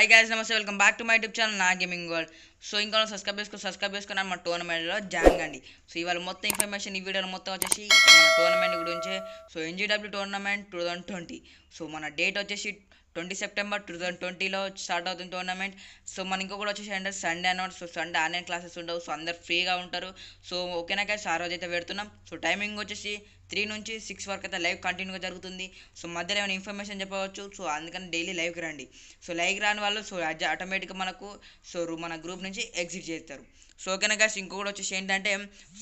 high guys నమస్తే welcome back to my YouTube channel నా gaming world so ఇంకా subscribe చేసుకుని సబ్స్క్రైబ్ చేసుకున్నాను మన టోర్నమెంట్లో జాయిన్ అండి సో ఇవాళ మొత్తం ఇన్ఫర్మేషన్ ఈ వీడియోలో మొత్తం వచ్చేసి మన టోర్నమెంట్ గురించి so N G W tournament two thousand twenty so మన డేట్ వచ్చేసి ట్వంటీ సెప్టెంబర్ టూ థౌసండ్ ట్వంటీలో స్టార్ట్ అవుతుంది టోర్నమెంట్ సో మన ఇంకొకటి వచ్చేసి అంటే సండే అన్నమాట సో సండే ఆన్లైన్ క్లాసెస్ ఉండవు సో అందరు ఫ్రీగా ఉంటారు సో ఓకేనా కాదు ఆ రోజు అయితే పెడుతున్నాం సో టైమింగ్ వచ్చేసి త్రీ నుంచి సిక్స్ వరకు అయితే లైవ్ కంటిన్యూగా జరుగుతుంది సో మధ్యలో ఏమైనా ఇన్ఫర్మేషన్ చెప్పవచ్చు సో అందుకని డైలీ లైవ్కి రండి సో లైవ్కి రాని వాళ్ళు సో ఆటోమేటిక్గా మనకు సో మన గ్రూప్ నుంచి ఎగ్జిట్ చేస్తారు సో ఓకేనా గాయస్ ఇంకొకటి వచ్చేసి ఏంటంటే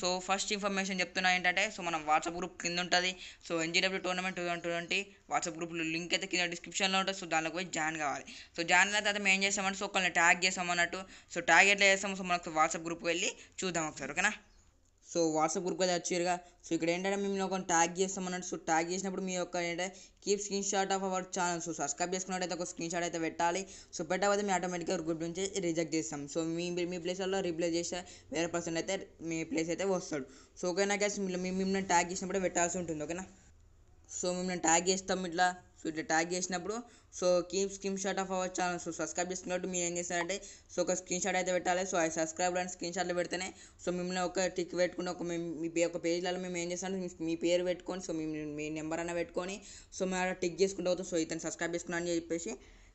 సో ఫస్ట్ ఇన్ఫర్మేషన్ చెప్తున్నా ఏంటంటే సో మనం వాట్సాప్ గ్రూప్ కింద ఉంటుంది so N G W tournament twenty WhatsApp గ్రూప్లో లింక్ అయితే కింద డిస్క్రిప్షన్లో ఉంటుంది సో దానిలో పోయి జాయిన్ కావాలి సో జాయిన్ అయిన తర్వాత మేము ఏం చేస్తామంటే సో ఒకళ్ళని ట్యాగ్ చేసాం అన్నట్టు సో ట్యాగ్ ఎట్లా చేస్తాము సో మనకు వాట్సాప్ గ్రూప్కి వెళ్ళి చూద్దాం ఒకసారి ఓకేనా సో వాట్సాప్ గ్రూప్కి అయితే వచ్చారుగా సో ఇక్కడ ఏంటంటే మేము ఒక ట్యాగ్ చేస్తాం అన్నట్టు సో ట్యాగ్ చేసినప్పుడు మీ యొక్క ఏంటంటే keep screenshot of our channel so subscribe చేసుకున్నట్టయితే ఒక స్క్రీన్ షాట్ అయితే పెట్టాలి సో పెట్టకపోతే మేము ఆటోమేటిక్గా గ్రూప్ నుంచి రిజెక్ట్ చేస్తాం సో మీ మీ ప్లేస్లో రిప్లేస్ చేస్తే వేరే పర్సన్ అయితే మీ ప్లేస్ అయితే వస్తాడు సో ఓకేనా గ్యాస్ మిమ్మల్ని ట్యాగ్ చేసినప్పుడే పెట్టాల్సి ఉంటుంది ఓకేనా సో మిమ్మల్ని ట్యాగ్ చేస్తాం ఇట్లా సో ఇట్లా ట్యాగ్ చేసినప్పుడు so keep screenshot of our channel so subscribe చేసుకున్నట్టు మీరు ఏం చేస్తారంటే సో ఒక స్క్రీన్ షాట్ అయితే పెట్టాలి సో ఆ సబ్స్క్రైబ్ అని స్క్రీన్ షాట్లు పెడితేనే సో మిమ్మల్ని ఒక టిక్ పెట్టుకుని ఒక మీ ఒక పేజ్లలో మేము ఏం చేస్తాం మీ పేరు పెట్టుకొని సో మీ మీ నెంబర్ అన్న పెట్టుకొని సో మేము టిక్ చేసుకుంటూ అవుతాం సో ఇతను సబ్స్క్రైబ్ చేసుకున్నా అని చెప్పేసి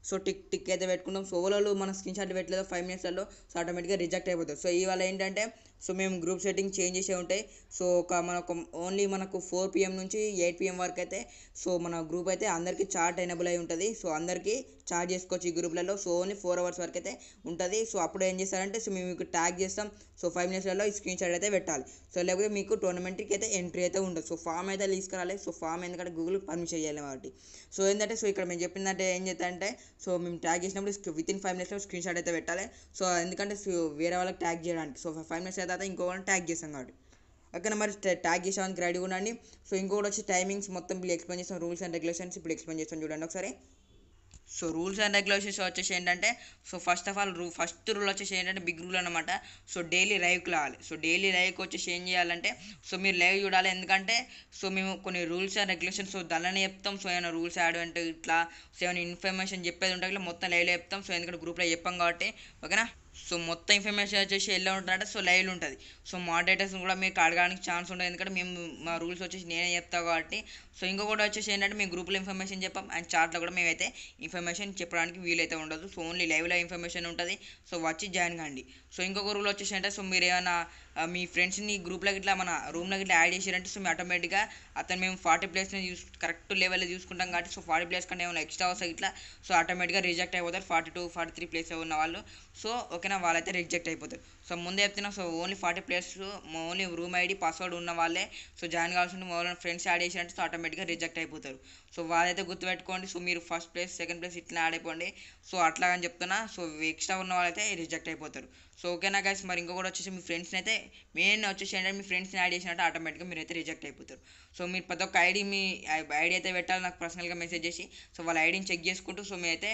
సో టిక్ టిక్ అయితే పెట్టుకుంటాం సో ఓవరాల్ మనం స్క్రీన్ షాట్ పెట్టలేదు ఫైవ్ మినిట్స్లలో సో ఆటోమేటిక్గా రిజెక్ట్ అయిపోతుంది సో ఇవాళ ఏంటంటే సో మేము గ్రూప్ సెట్టింగ్ చేంజ్ చేసే ఉంటాయి సో ఒక మనకు ఓన్లీ మనకు ఫోర్ పిఎం నుంచి ఎయిట్ పిఎం వరకు అయితే సో మన గ్రూప్ అయితే అందరికీ చాట్ ఎనబుల్ అయి ఉంటుంది సో అందరికీ చాట్ చేసుకోవచ్చు ఈ గ్రూప్లలో సో ఓన్లీ ఫోర్ అవర్స్ వరకు అయితే ఉంటుంది సో అప్పుడు ఏం చేస్తారంటే సో మేము మీకు ట్యాగ్ చేస్తాం సో ఫైవ్ మినిట్స్లలో ఈ స్క్రీన్ షాట్ అయితే పెట్టాలి సో లేకపోతే మీకు టోర్నమెంట్కి అయితే ఎంట్రీ అయితే ఉండదు సో ఫామ్ అయితే తీసుకురాలి సో ఫామ్ ఎందుకంటే గూగుల్ పర్మిషన్ చేయాలి కాబట్టి సో ఏంటంటే సో ఇక్కడ మేము చెప్పిందంటే ఏం చేస్తారంటే సో మేము ట్యాగ్ చేసినప్పుడు విత్ ఇన్ ఫైవ్ మినిట్స్లో స్క్రీన్ షాట్ అయితే పెట్టాలి సో ఎందుకంటే వేరే వాళ్ళకి ట్యాగ్ చేయడానికి సో ఫైవ్ మినిట్స్ అయితే తర్వాత ఇంకొకటి ట్యాగ్ చేసాం కాబట్టి ఓకేనా మరి ట్యాగ్ చేసామని రెడీగా ఉండండి సో ఇంకొకటి వచ్చి టైమింగ్స్ మొత్తం ఇప్పుడు ఎక్స్ప్లెయిన్ చేస్తాం రూల్స్ అండ్ రెగ్యులేషన్స్ ఇప్పుడు ఎక్స్ప్లెయిన్ చేస్తాం చూడండి ఒకసారి సో రూల్స్ అండ్ రెగ్యులేషన్స్ వచ్చేసి ఏంటంటే సో ఫస్ట్ ఆఫ్ ఆల్ రూ ఫస్ట్ రూల్ వచ్చేసి ఏంటంటే బిగ్ రూల్ అనమాట సో డైలీ లైవ్కి రావాలి సో డైలీ లైవ్కి వచ్చేసి ఏం చేయాలంటే సో మీరు లైవ్ చూడాలి ఎందుకంటే సో మేము కొన్ని రూల్స్ అండ్ రెగ్యులేషన్స్ సో దానిని చెప్తాం సో ఏమైనా రూల్స్ యాడ్ అంటే ఇట్లా సో ఏమైనా ఇన్ఫర్మేషన్ చెప్పేది ఉంటే మొత్తం లైవ్లో చెప్తాం సో ఎందుకంటే గ్రూప్లో చెప్పాం కాబట్టి ఓకేనా సో మొత్తం ఇన్ఫర్మేషన్ వచ్చేసి ఎలా ఉంటుందంటే సో లైవ్లో ఉంటుంది సో మాడరేటర్స్ కూడా మీకు అడగడానికి ఛాన్స్ ఉంటుంది ఎందుకంటే మేము మా రూల్స్ వచ్చేసి నేనే చెప్తాను కాబట్టి సో కూడా వచ్చేసి ఏంటంటే మేము గ్రూప్లో ఇన్ఫర్మేషన్ చెప్పాం అండ్ చాట్లో కూడా మేమైతే ఇన్ఫర్మేషన్ చెప్పడానికి వీలైతే ఉండదు సో ఓన్లీ లైవ్లో ఇన్ఫర్మేషన్ ఉంటుంది సో వచ్చి జాయిన్ కండి సో ఇంకొక రూల్ వచ్చేసి అంటే సో మీరు ఏమైనా మీ ఫ్రెండ్స్ని గ్రూప్లో ఇట్లా మన రూమ్లో ఇట్లా యాడ్ చేసారంటే సో ఆటోమేటిక్గా అతను మేము ఫార్టీ ప్లేస్ని చూస్ కరెక్ట్ లెవెల్లో చూసుకుంటాం కాబట్టి సో ఫార్టీ ప్లేస్ కంటే ఏమైనా ఎక్స్ట్రా వస్తాయి ఇట్లా సో ఆటోమేటిక్గా రిజెక్ట్ అయిపోతారు forty two forty three place ఉన్న వాళ్ళు సో ఓకేనా వాళ్ళైతే రిజెక్ట్ అయిపోతారు సో ముందే చెప్తున్నా so only forty players only room ID password ఉన్న వాళ్ళే సో జాయిన్ కావాల్సిన మొదలైన ఫ్రెండ్స్ యాడ్ చేసినట్టు సో ఆటోమేటిక్గా రిజెక్ట్ అయిపోతారు సో వాళ్ళైతే గుర్తుపెట్టుకోండి సో మీరు ఫస్ట్ ప్లేస్ సెకండ్ ప్లేస్ ఇట్లా యాడ్ అయిపోండి సో అట్లా అని చెప్తున్నా సో ఎక్స్ట్రా ఉన్న వాళ్ళైతే రిజెక్ట్ అయిపోతారు సో ఓకేనా గైస్ మరి కూడా వచ్చేసి మీ ఫ్రెండ్స్ని అయితే మెయిన్ వచ్చేసి ఏంటంటే మీ ఫ్రెండ్స్ని యాడ్ చేసినట్టు ఆటోమేటిక్గా మీరు అయితే రిజెక్ట్ అయిపోతారు సో మీరు ప్రతి ఒక్క ఐడి మీ ఐడి అయితే పెట్టాలి నాకు పర్సనల్గా మెసేజ్ చేసి సో వాళ్ళ ఐడిని చెక్ చేసుకుంటూ సో మేము అయితే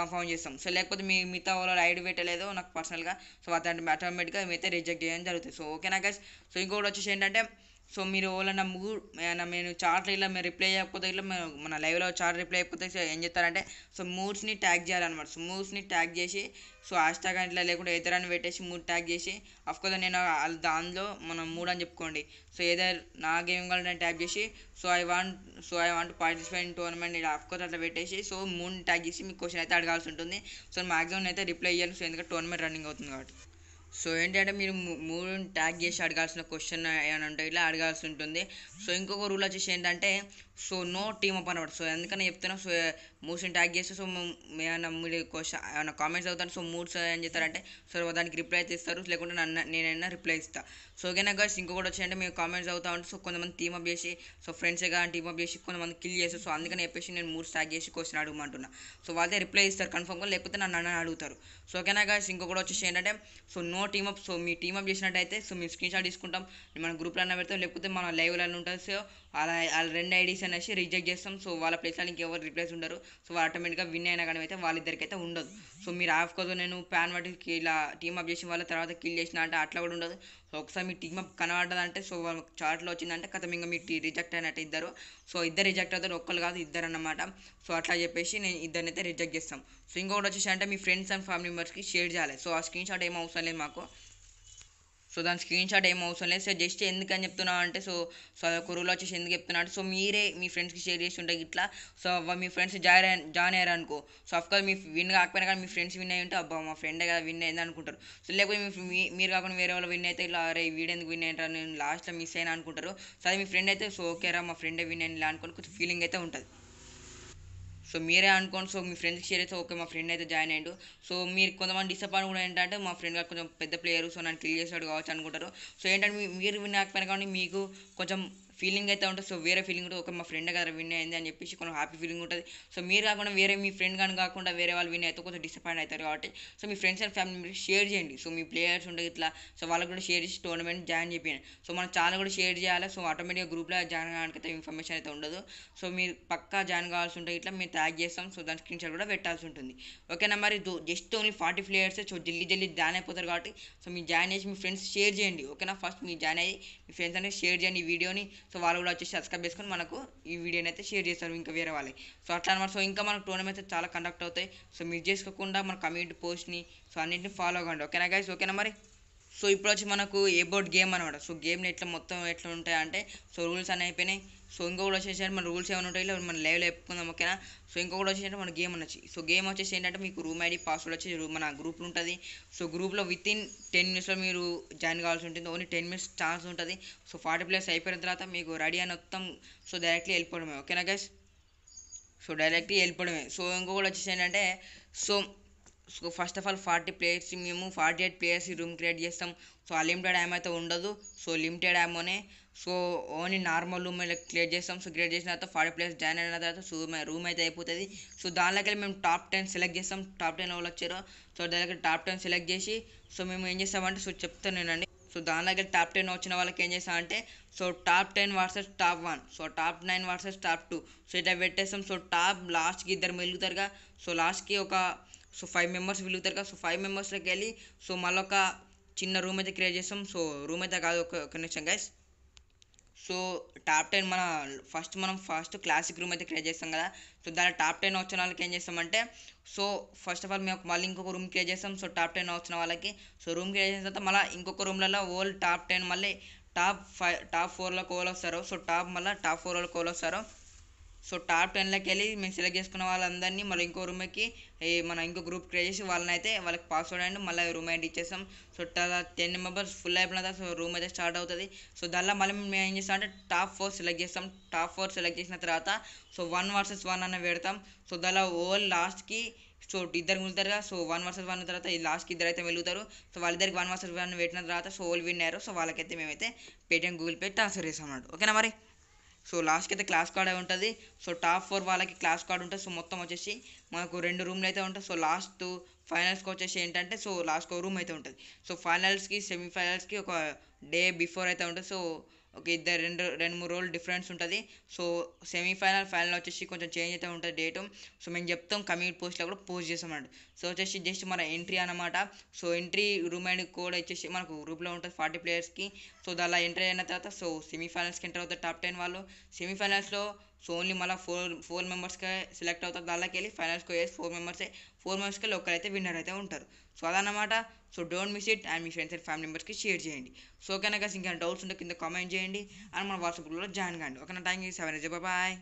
కన్ఫర్మ్ చేస్తాం సో లేకపోతే మీ మిగతా వాళ్ళ ఐడి పెట్టలేదు నాకు నాకు పర్సనల్గా సో అతను ఆటోమేటిక్గా మేమైతే రిజెక్ట్ చేయడం జరుగుతుంది సో ఓకేనా గైస్ సో ఇంకొకటి వచ్చేసి ఏంటంటే సో మీరు ఎవరైనా ముగ్గురు నేను చార్ట్ ఇలా మేము రిప్లై చేయకపోతే ఇట్లా మేము మన లైవ్లో చార్ట్ రిప్లై అయిపోతే ఏం చేస్తారంటే సో మూడ్స్ని ట్యాగ్ చేయాలన్నమాట సో మూడ్స్ని ట్యాగ్ చేసి సో హ్యాష్ ట్యాగ్ ఇట్లా లేకుండా ఎదర్ అని పెట్టేసి మూడ్ ట్యాగ్ చేసి అఫ్కోర్స్ నేను దానిలో మనం మూడు అని చెప్పుకోండి సో ఏదర్ నా గేమ్ కాల్ నేను ట్యాగ్ చేసి so I want so I want participate in tournament ఇలా అఫ్కోర్స్ అట్లా పెట్టేసి సో మూడు ట్యాగ్ చేసి మీకు క్వశ్చన్ అయితే అడగాల్సి ఉంటుంది సో మాక్సిమం అయితే రిప్లై చేయాలి సో ఎందుకంటే టోర్నమెంట్ రన్నింగ్ అవుతుంది కాబట్టి సో ఏంటంటే మీరు మూడు ట్యాగ్ చేసి అడగాల్సిన క్వశ్చన్ ఏమైనా ఉంటే ఇలా అడగాల్సి ఉంటుంది సో ఇంకొక రూల్ వచ్చేసి ఏంటంటే సో నో టీమ్ అప్ అనమాట సో ఎందుకని చెప్తున్నా సో మూడ్స్ని ట్యాగ్ చేస్తే సో ఏమైనా మీరు క్వశ్చన్ ఏమైనా కామెంట్స్ అవుతాను సో మూడ్స్ ఏం చేస్తారంటే సో దానికి రిప్లై అయితే ఇస్తారు లేకుంటే నన్ను నేనైనా రిప్లై ఇస్తాను సో ఓకేనా గర్స్ ఇంకొకటి వచ్చాయంటే మేము కామెంట్స్ అవుతా ఉంటే సో కొంతమంది టీమ్ అప్ చేసి సో ఫ్రెండ్సే కానీ టీమ్ అప్ చేసి కొంతమంది కిల్ చేస్తారు సో అందుకని చెప్పేసి నేను మూడ్స్ ట్యాగ్ చేసి క్వశ్చన్ అడగమంటున్నా సో వాళ్ళే రిప్లై ఇస్తారు కన్ఫర్మ్గా లేకపోతే నన్ను అన్న అడుగుతారు సో ఓకేనా ఇంకో ఇంకొకటి వచ్చేసి ఏంటంటే so no team up so మీ టీమ్ అప్ చేసినట్టయితే సో మేము స్క్రీన్ షాట్ తీసుకుంటాం మన గ్రూప్లో అన్న పెడతాం లేకపోతే మన లైవ్లో ఉంటుంది సో అలా వాళ్ళ రెండు ఐడీస్ అనేసి రిజెక్ట్ చేస్తాం సో వాళ్ళ ప్లేస్లో ఇంకెవరు రిప్లేస్ ఉండరు సో ఆటోమేటిక్గా విన్ అయినా కానీ అయితే వాళ్ళిద్దరికైతే ఉండదు సో మీరు ఆఫ్ కోసం నేను ప్యాన్ వాటికి ఇలా టీమ్ అప్ చేసిన వాళ్ళ తర్వాత కిల్ చేసిన అంటే అట్లా కూడా ఉండదు సో ఒకసారి మీ టీమ్ అప్ కనబడదంటే సో చార్ట్లో వచ్చిందంటే కథ ఇంకా మీ రిజెక్ట్ అయినట్టు ఇద్దరు సో ఇద్దరు రిజెక్ట్ అవుతారు ఒక్కరు కాదు ఇద్దరు అన్నమాట సో అట్లా చెప్పేసి నేను ఇద్దరిని అయితే రిజెక్ట్ చేస్తాం సో ఇంకొకటి వచ్చేసి అంటే మీ ఫ్రెండ్స్ అండ్ ఫ్యామిలీ మెంబర్స్కి షేర్ చేయాలి సో ఆ స్క్రీన్ షాట్ ఏం అవసరం లేదు మాకు సో దాని స్క్రీన్ షాట్ ఏం అవసరం లేదు సో జస్ట్ ఎందుకని చెప్తున్నా అంటే సో సో కురువులో వచ్చేసి ఎందుకు చెప్తున్నాడు సో మీరే మీ ఫ్రెండ్స్కి షేర్ చేసి ఉంటాయి ఇట్లా సో మీ ఫ్రెండ్స్ జాయిన్ జాయిన్ అయ్యారు అనుకో సో అఫ్కోర్స్ మీ విన్ కాకపోయినా కానీ మీ ఫ్రెండ్స్ విన్ అయ్యి ఉంటే అబ్బా మా ఫ్రెండే కదా విన్ అయింది అనుకుంటారు సో లేకపోతే మీ మీరు కాకుండా వేరే వాళ్ళు విన్ అయితే ఇలా అరే వీడు ఎందుకు విన్ అయ్యారు నేను లాస్ట్లో మిస్ అయినా అనుకుంటారు సో అది మీ ఫ్రెండ్ అయితే సో ఓకేరా మా ఫ్రెండే విన్ అయినా అనుకోని కొంచెం ఫీలింగ్ అయితే ఉంటుంది సో మీరే అనుకోండి సో మీ ఫ్రెండ్స్కి షేర్ చేస్తే ఓకే మా ఫ్రెండ్ అయితే జాయిన్ అయ్యాడు సో మీరు కొంతమంది డిసప్పాయింట్ కూడా ఏంటంటే మా ఫ్రెండ్ గారు కొంచెం పెద్ద ప్లేయర్ సో నన్ను కిల్ చేసాడు కావచ్చు అనుకుంటారు సో ఏంటంటే మీరు వినకపోయినా కానీ మీకు కొంచెం ఫీలింగ్ అయితే ఉంటుంది సో వేరే ఫీలింగ్ ఉంటుంది ఒక మా ఫ్రెండ్ కదా విన్ అయింది అని చెప్పేసి కొంచెం హ్యాపీ ఫీలింగ్ ఉంటుంది సో మీరు కాకుండా వేరే మీ ఫ్రెండ్ కానీ కాకుండా వేరే వాళ్ళు విన్ అయితే కొంచెం డిసప్పాయింట్ అవుతారు కాబట్టి సో మీ ఫ్రెండ్స్ అండ్ ఫ్యామిలీ మీరు షేర్ చేయండి సో మీ ప్లేయర్స్ ఉండే ఇట్లా సో వాళ్ళకి కూడా షేర్ చేసి టోర్నమెంట్ జాయిన్ చేయండి సో మనం చాలా కూడా షేర్ చేయాలి సో ఆటోమేటిక్గా గ్రూప్లో జాయిన్ కావడానికి అయితే ఇన్ఫర్మేషన్ అయితే ఉండదు సో మీరు పక్కా జాయిన్ కావాల్సి ఉంటుంది ఇట్లా మేము ట్యాగ్ చేస్తాం సో దాని స్క్రీన్షాట్ కూడా పెట్టాల్సి ఉంటుంది ఓకేనా మరి just only forty players so జల్దీ జల్దీ జాయిన్ అయిపోతారు కాబట్టి సో మీరు జాయిన్ చేసి మీ ఫ్రెండ్స్ షేర్ చేయండి ఓకేనా ఫస్ట్ మీరు జాయిన్ అయ్యి మీ ఫ్రెండ్స్ అనేది షేర్ చేయండి ఈ వీడియోని సో వాళ్ళు కూడా వచ్చి సబ్స్క్రైబ్ చేసుకొని మనకు ఈ వీడియోని అయితే షేర్ చేస్తారు ఇంకా వేరే వాళ్ళకి సో అట్లా అనమాట సో ఇంకా మనకు టోర్నమెంట్ అయితే చాలా కండక్ట్ అవుతాయి సో మీరు చేసుకోకుండా మన కమ్యూనిటీ పోస్ట్ని సో అన్నింటిని ఫాలో అవ్వండి ఓకేనా గైస్ ఓకేనా మరి సో ఇప్పుడు వచ్చి మనకు అబౌట్ గేమ్ అనమాట సో గేమ్ని ఎట్లా మొత్తం ఎట్లా ఉంటాయి అంటే సో రూల్స్ అని అయిపోయినాయి సో ఇంకో కూడా వచ్చేసరికి మన రూల్స్ ఏమైనా ఉంటాయి మన మనం లైవ్లో చెప్పుకుందాం ఓకేనా సో ఇంకో కూడా వచ్చేసరికి మన గేమ్ వచ్చి సో గేమ్ వచ్చేసి ఏంటంటే మీకు రూమ్ ఐడి పాస్వర్డ్ వచ్చి మన గ్రూప్లో ఉంటుంది సో గ్రూప్లో విత్ ఇన్ టెన్ మినిట్స్లో మీరు జాయిన్ కావాల్సి ఉంటుంది ఓన్లీ టెన్ మినిట్స్ ఛాన్స్ ఉంటుంది సో ఫార్టీ ప్లేస్ అయిపోయిన తర్వాత మీకు రెడీ అని మొత్తం సో డైరెక్ట్లీ వెళ్ళిపోవడమే ఓకేనా గైస్ సో డైరెక్ట్లీ వెళ్ళిపోవడమే సో ఇంకో కూడా వచ్చేసి ఏంటంటే so so first of all forty players మేము forty eight players room create చేస్తాం సో అన్లిమిటెడ్ యామ్ అయితే ఉండదు సో లిమిటెడ్ యామోనే so only normal room create చేస్తాం సో క్రియేట్ చేసిన తర్వాత ఫార్టీ ప్లేయర్స్ జాయిన్ అయిన తర్వాత సో రూమ్ అయితే అయిపోతుంది సో దానిలోకి మేము టాప్ టెన్ సెలెక్ట్ చేస్తాం టాప్ టెన్ వాళ్ళు వచ్చారో సో దానికి టాప్ టెన్ సెలెక్ట్ చేసి సో మేము ఏం చేస్తామంటే సో చెప్తాను నేనండి సో దానిలోకి టాప్ టెన్ వచ్చిన వాళ్ళకి ఏం చేస్తామంటే so top ten versus top one so top nine versus top two so ఇట్లా పెట్టేస్తాం సో టాప్ లాస్ట్కి ఇద్దరు మెలుగుతారుగా సో లాస్ట్కి ఒక సో ఫైవ్ మెంబర్స్ వెలుగుతారు కదా సో ఫైవ్ మెంబర్స్లోకి వెళ్ళి సో మళ్ళొక చిన్న రూమ్ అయితే క్రియేట్ చేస్తాం సో రూమ్ అయితే కాదు ఒక connection guys so top ten మన ఫస్ట్ మనం ఫస్ట్ క్లాసిక్ రూమ్ అయితే క్రియేట్ చేస్తాం కదా సో దాని టాప్ టెన్ వచ్చిన వాళ్ళకి ఏం చేస్తామంటే సో ఫస్ట్ ఆఫ్ ఆల్ మేము మళ్ళీ ఇంకొక రూమ్ క్రియేట్ చేస్తాం సో టాప్ టెన్ వచ్చిన వాళ్ళకి సో రూమ్ క్రియేట్ చేసిన తర్వాత మళ్ళీ ఇంకొక రూమ్లలో ఓల్ టాప్ టెన్ మళ్ళీ టాప్ ఫైవ్ టాప్ ఫోర్లో కోల్ వస్తారు సో టాప్ మళ్ళీ టాప్ ఫోర్లో కోల్ వస్తారు సో టాప్ టెన్లోకి వెళ్ళి మేము సెలెక్ట్ చేసుకున్న వాళ్ళందరినీ మళ్ళీ ఇంకో రూమ్కి మన ఇంకో గ్రూప్ క్రియేట్ చేసి వాళ్ళని అయితే వాళ్ళకి పాస్వర్డ్ అండ్ మళ్ళీ రూమ్ అయితే ఇచ్చేస్తాం సో టెన్ మెంబర్స్ ఫుల్ అయిపోయిన తర్వాత సో రూమ్ అయితే స్టార్ట్ అవుతుంది సో దానిలో మళ్ళీ మేము ఏం చేస్తాం అంటే టాప్ ఫోర్ సెలెక్ట్ చేస్తాం టాప్ ఫోర్ సెలెక్ట్ చేసిన తర్వాత సో వన్ వర్సెస్ వన్ అన్న పెడతాం సో దానిలో ఓల్ లాస్ట్కి సో ఇద్దరు మిగులుతారుగా సో వన్ వర్సెస్ వన్ తర్వాత ఈ లాస్ట్కి ఇద్దరు అయితే వెళ్తారు సో వాళ్ళిద్దరికి వన్ వర్సెస్ వన్ పెట్టిన తర్వాత సో ఓల్ విన్ అయ్యారు సో వాళ్ళకైతే మేమైతే పేటిఎం గూగుల్ పే ట్రాన్స్ఫర్ చేస్తాం అన్నమాట ఓకేనా మరి సో లాస్ట్కి అయితే క్లాస్ కార్డ్ అయి ఉంటుంది సో టాప్ ఫోర్ వాళ్ళకి క్లాస్ కార్డ్ ఉంటుంది సో మొత్తం వచ్చేసి మనకు రెండు రూమ్లు అయితే ఉంటాయి సో లాస్ట్ ఫైనల్స్కి వచ్చేసి ఏంటంటే సో లాస్ట్ ఒక రూమ్ అయితే ఉంటుంది సో ఫైనల్స్కి సెమీఫైనల్స్కి ఒక డే బిఫోర్ అయితే ఉంటుంది సో ఒక ఇద్దరు రెండు రెండు మూడు రోజులు డిఫరెన్స్ ఉంటుంది సో సెమీఫైనల్ ఫైనల్ వచ్చేసి కొంచెం చేంజ్ అయితే ఉంటుంది డేటు సో మేము చెప్తాం కమ్యూనిటీ పోస్ట్లో కూడా పోస్ట్ చేస్తామండి సో వచ్చేసి జస్ట్ మన ఎంట్రీ అనమాట so entry room and code వచ్చేసి మనకు గ్రూప్లో ఉంటుంది ఫార్టీ ప్లేయర్స్కి సో దాని ఎంట్రీ అయిన తర్వాత సో సెమీఫైనల్స్కి ఎంటర్ అవుతారు టాప్ టెన్ వాళ్ళు సెమీఫైనల్స్లో సో ఓన్లీ మళ్ళీ ఫోర్ ఫోర్ మెంబర్స్కే సెలెక్ట్ అవుతారు దానికి వెళ్ళి ఫైనల్స్కి వేసి ఫోర్ మెంబర్సే ఫోర్ మెంబర్స్కి వెళ్ళి అయితే విన్నర్ అయితే ఉంటారు సో అదన్నమాట so don't miss it and మీ ఫ్రెండ్స్ అండ్ ఫ్యామిలీ మెంబర్స్కి షేర్ చేయండి సో కనుక ఇంకా డౌట్స్ ఉంటే కింద కామెంట్ చేయండి అండ్ మన వాట్సాప్ గ్రూప్లో జాయిన్ కాండి ఓకేనా థ్యాంక్ యూ సెవెన్ బాయ్